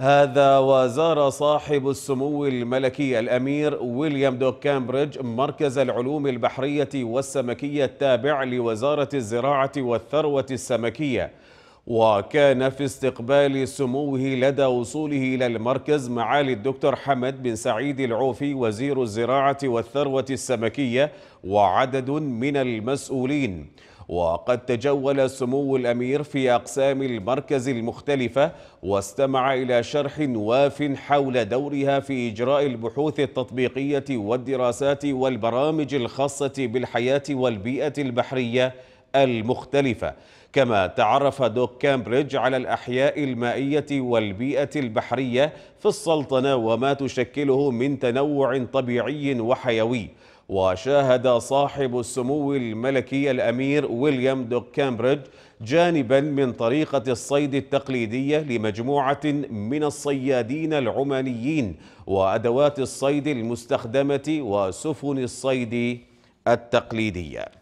هذا وزار صاحب السمو الملكي الأمير ويليام دوك كامبريدج مركز العلوم البحرية والسمكية التابع لوزارة الزراعة والثروة السمكية وكان في استقبال سموه لدى وصوله إلى المركز معالي الدكتور حمد بن سعيد العوفي وزير الزراعة والثروة السمكية وعدد من المسؤولين وقد تجول سمو الأمير في أقسام المركز المختلفة واستمع إلى شرح واف حول دورها في إجراء البحوث التطبيقية والدراسات والبرامج الخاصة بالحياة والبيئة البحرية المختلفة كما تعرف دوك كامبريدج على الأحياء المائية والبيئة البحرية في السلطنة وما تشكله من تنوع طبيعي وحيوي وشاهد صاحب السمو الملكي الأمير ويليام دوك كامبريدج جانبا من طريقة الصيد التقليدية لمجموعة من الصيادين العمانيين وأدوات الصيد المستخدمة وسفن الصيد التقليديه